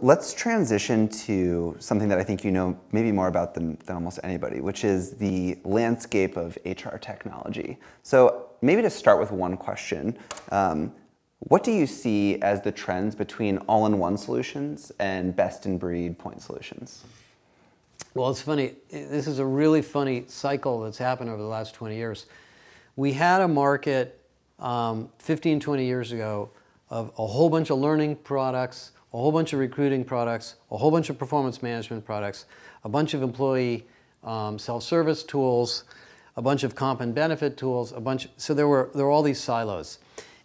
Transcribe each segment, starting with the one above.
Let's transition to something that I think you know maybe more about than, than almost anybody, which is the landscape of HR technology. So, maybe to start with one question um, What do you see as the trends between all in one solutions and best in breed point solutions? Well, it's funny. This is a really funny cycle that's happened over the last 20 years. We had a market um, 15, 20 years ago of a whole bunch of learning products a whole bunch of recruiting products, a whole bunch of performance management products, a bunch of employee um, self-service tools, a bunch of comp and benefit tools, a bunch. So there were there were all these silos,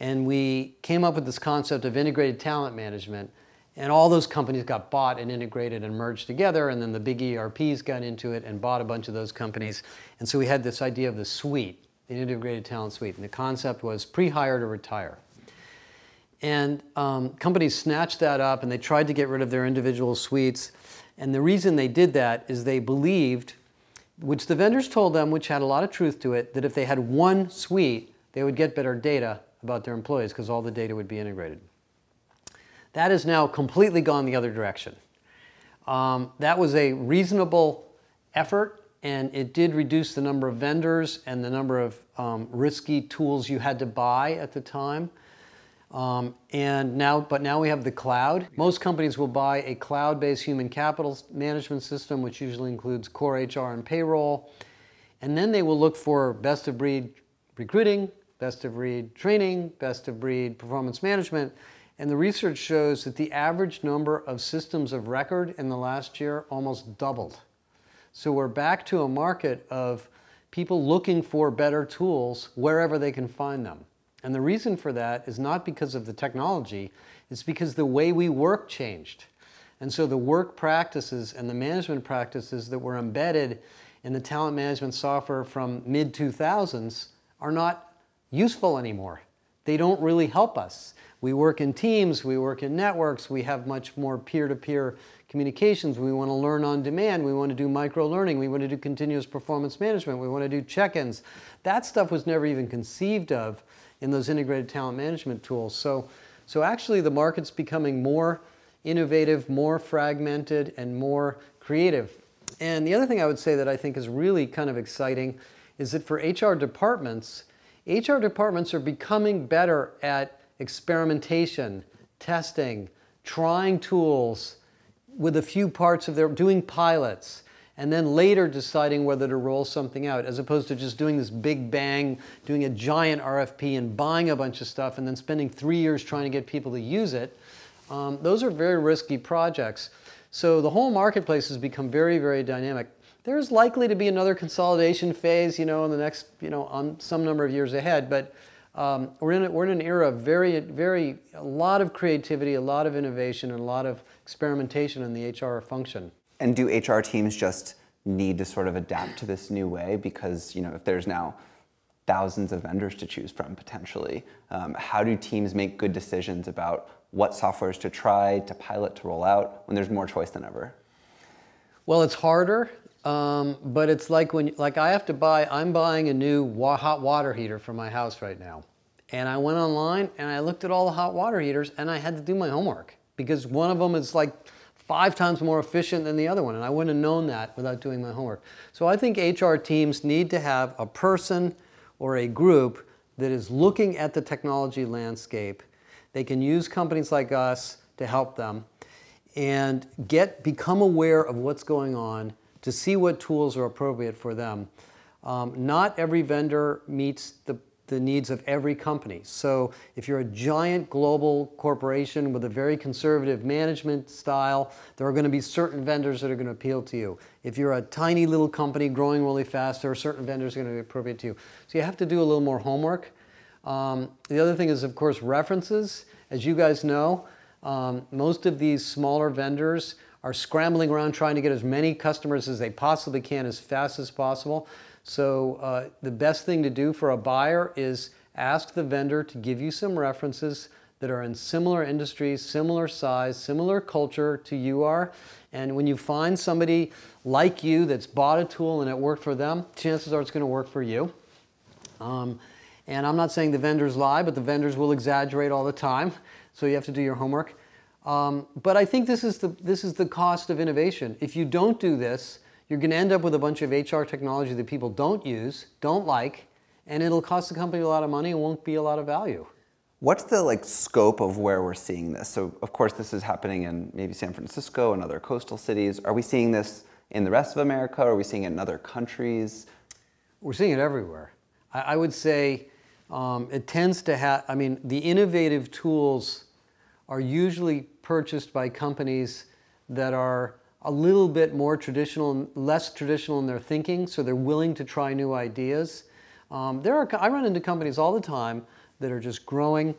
and we came up with this concept of integrated talent management, and all those companies got bought and integrated and merged together, and then the big ERPs got into it and bought a bunch of those companies, and so we had this idea of the suite, the integrated talent suite, and the concept was pre-hire to retire. And um, companies snatched that up and they tried to get rid of their individual suites. And the reason they did that is they believed, which the vendors told them, which had a lot of truth to it, that if they had one suite, they would get better data about their employees because all the data would be integrated. That has now completely gone the other direction. Um, that was a reasonable effort and it did reduce the number of vendors and the number of um, risky tools you had to buy at the time. Um, and now, but now we have the cloud. Most companies will buy a cloud-based human capital management system, which usually includes core HR and payroll. And then they will look for best of breed recruiting, best of breed training, best of breed performance management. And the research shows that the average number of systems of record in the last year almost doubled. So we're back to a market of people looking for better tools wherever they can find them. And the reason for that is not because of the technology, it's because the way we work changed. And so the work practices and the management practices that were embedded in the talent management software from mid 2000s are not useful anymore. They don't really help us. We work in teams, we work in networks, we have much more peer to peer communications. We want to learn on demand, we want to do micro learning, we want to do continuous performance management, we want to do check ins. That stuff was never even conceived of in those integrated talent management tools. So, so actually the market's becoming more innovative, more fragmented, and more creative. And the other thing I would say that I think is really kind of exciting is that for HR departments, HR departments are becoming better at experimentation, testing, trying tools with a few parts of their, doing pilots, and then later deciding whether to roll something out, as opposed to just doing this big bang, doing a giant RFP and buying a bunch of stuff and then spending three years trying to get people to use it. Um, those are very risky projects. So the whole marketplace has become very, very dynamic. There's likely to be another consolidation phase, you know, in the next, you know, on some number of years ahead, but um, we're, in a, we're in an era of very, very, a lot of creativity, a lot of innovation, and a lot of experimentation in the HR function and do HR teams just need to sort of adapt to this new way because you know if there's now thousands of vendors to choose from potentially, um, how do teams make good decisions about what softwares to try, to pilot, to roll out when there's more choice than ever? Well, it's harder, um, but it's like when like I have to buy. I'm buying a new wa hot water heater for my house right now, and I went online and I looked at all the hot water heaters and I had to do my homework because one of them is like five times more efficient than the other one. And I wouldn't have known that without doing my homework. So I think HR teams need to have a person or a group that is looking at the technology landscape. They can use companies like us to help them and get become aware of what's going on to see what tools are appropriate for them. Um, not every vendor meets the the needs of every company. So if you're a giant global corporation with a very conservative management style, there are going to be certain vendors that are going to appeal to you. If you're a tiny little company growing really fast, there are certain vendors that are going to be appropriate to you. So you have to do a little more homework. Um, the other thing is, of course, references. As you guys know, um, most of these smaller vendors are scrambling around trying to get as many customers as they possibly can as fast as possible. So uh, the best thing to do for a buyer is ask the vendor to give you some references that are in similar industries, similar size, similar culture to you are. And when you find somebody like you that's bought a tool and it worked for them, chances are it's going to work for you. Um, and I'm not saying the vendors lie, but the vendors will exaggerate all the time. So you have to do your homework. Um, but I think this is, the, this is the cost of innovation. If you don't do this, you're going to end up with a bunch of HR technology that people don't use, don't like, and it'll cost the company a lot of money and won't be a lot of value. What's the like scope of where we're seeing this? So of course this is happening in maybe San Francisco and other coastal cities. Are we seeing this in the rest of America? Are we seeing it in other countries? We're seeing it everywhere. I, I would say um, it tends to have, I mean, the innovative tools are usually purchased by companies that are a little bit more traditional, less traditional in their thinking, so they're willing to try new ideas. Um, there are, I run into companies all the time that are just growing.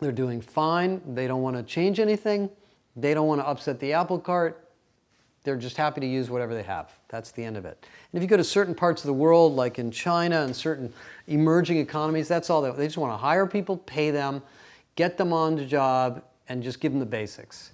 They're doing fine. They don't want to change anything. They don't want to upset the apple cart. They're just happy to use whatever they have. That's the end of it. And if you go to certain parts of the world, like in China and certain emerging economies, that's all they, they just want to hire people, pay them, get them on the job, and just give them the basics.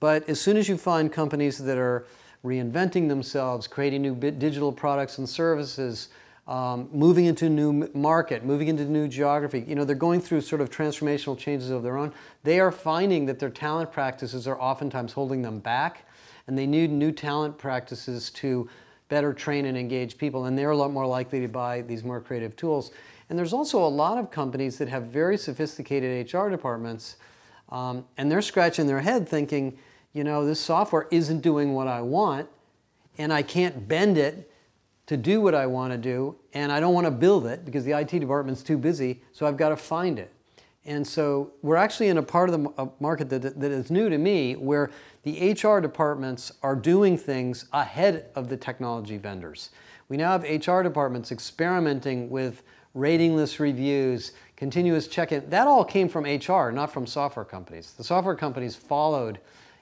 But as soon as you find companies that are reinventing themselves, creating new digital products and services, um, moving into new market, moving into new geography. You know, they're going through sort of transformational changes of their own. They are finding that their talent practices are oftentimes holding them back, and they need new talent practices to better train and engage people, and they're a lot more likely to buy these more creative tools. And there's also a lot of companies that have very sophisticated HR departments, um, and they're scratching their head thinking, you know, this software isn't doing what I want and I can't bend it to do what I want to do and I don't want to build it because the IT department's too busy, so I've got to find it. And so we're actually in a part of the market that, that is new to me where the HR departments are doing things ahead of the technology vendors. We now have HR departments experimenting with ratingless reviews, continuous check-in. That all came from HR, not from software companies. The software companies followed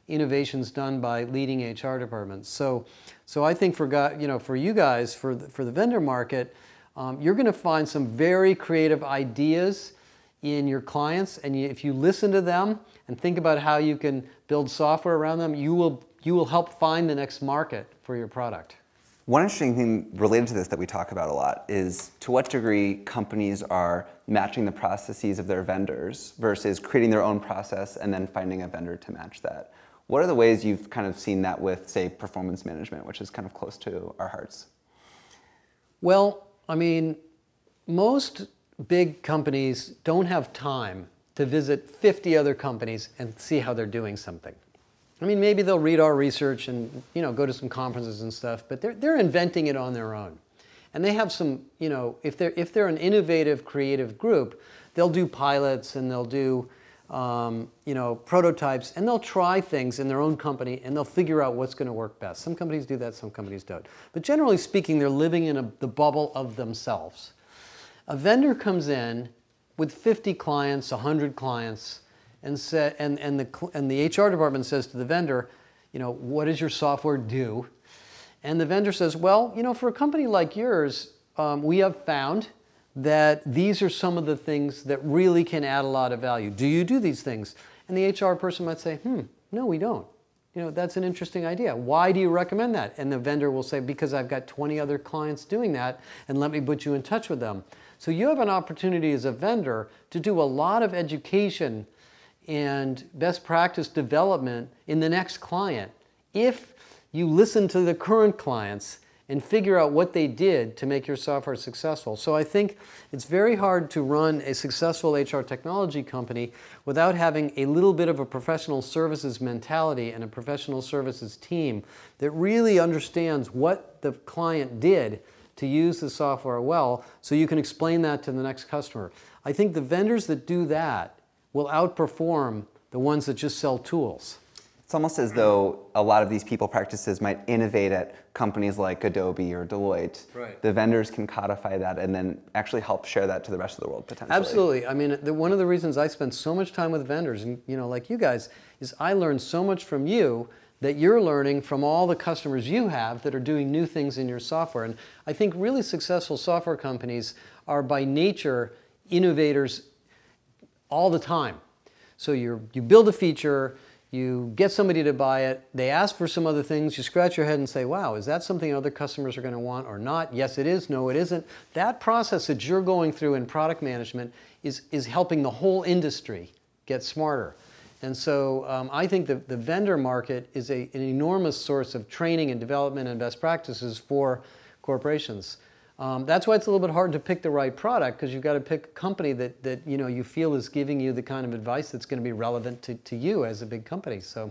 innovations done by leading HR departments. So, so I think for you know for you guys for the, for the vendor market, um, you're going to find some very creative ideas in your clients, and you, if you listen to them and think about how you can build software around them, you will you will help find the next market for your product. One interesting thing related to this that we talk about a lot is to what degree companies are matching the processes of their vendors versus creating their own process and then finding a vendor to match that. What are the ways you've kind of seen that with, say, performance management, which is kind of close to our hearts? Well, I mean, most big companies don't have time to visit 50 other companies and see how they're doing something. I mean, maybe they'll read our research and you know go to some conferences and stuff, but they're they're inventing it on their own, and they have some you know if they're if they're an innovative, creative group, they'll do pilots and they'll do um, you know, prototypes, and they'll try things in their own company, and they'll figure out what's going to work best. Some companies do that, some companies don't. But generally speaking, they're living in a, the bubble of themselves. A vendor comes in with 50 clients, 100 clients, and, say, and, and, the, and the HR department says to the vendor, you know, what does your software do? And the vendor says, well, you know, for a company like yours, um, we have found that these are some of the things that really can add a lot of value. Do you do these things? And the HR person might say, hmm, no, we don't. You know, that's an interesting idea. Why do you recommend that? And the vendor will say, because I've got 20 other clients doing that, and let me put you in touch with them. So you have an opportunity as a vendor to do a lot of education and best practice development in the next client if you listen to the current clients and figure out what they did to make your software successful. So I think it's very hard to run a successful HR technology company without having a little bit of a professional services mentality and a professional services team that really understands what the client did to use the software well so you can explain that to the next customer. I think the vendors that do that will outperform the ones that just sell tools. It's almost as though a lot of these people practices might innovate at companies like Adobe or Deloitte. Right. The vendors can codify that and then actually help share that to the rest of the world potentially. Absolutely. I mean, the, one of the reasons I spend so much time with vendors and you know, like you guys, is I learn so much from you that you're learning from all the customers you have that are doing new things in your software. And I think really successful software companies are by nature innovators all the time. So you you build a feature, you get somebody to buy it, they ask for some other things, you scratch your head and say, wow, is that something other customers are going to want or not? Yes, it is, no, it isn't. That process that you're going through in product management is, is helping the whole industry get smarter. And so um, I think the, the vendor market is a, an enormous source of training and development and best practices for corporations. Um, that's why it's a little bit hard to pick the right product because you've got to pick a company that, that you know you feel is giving you the kind of advice that's going to be relevant to, to you as a big company. So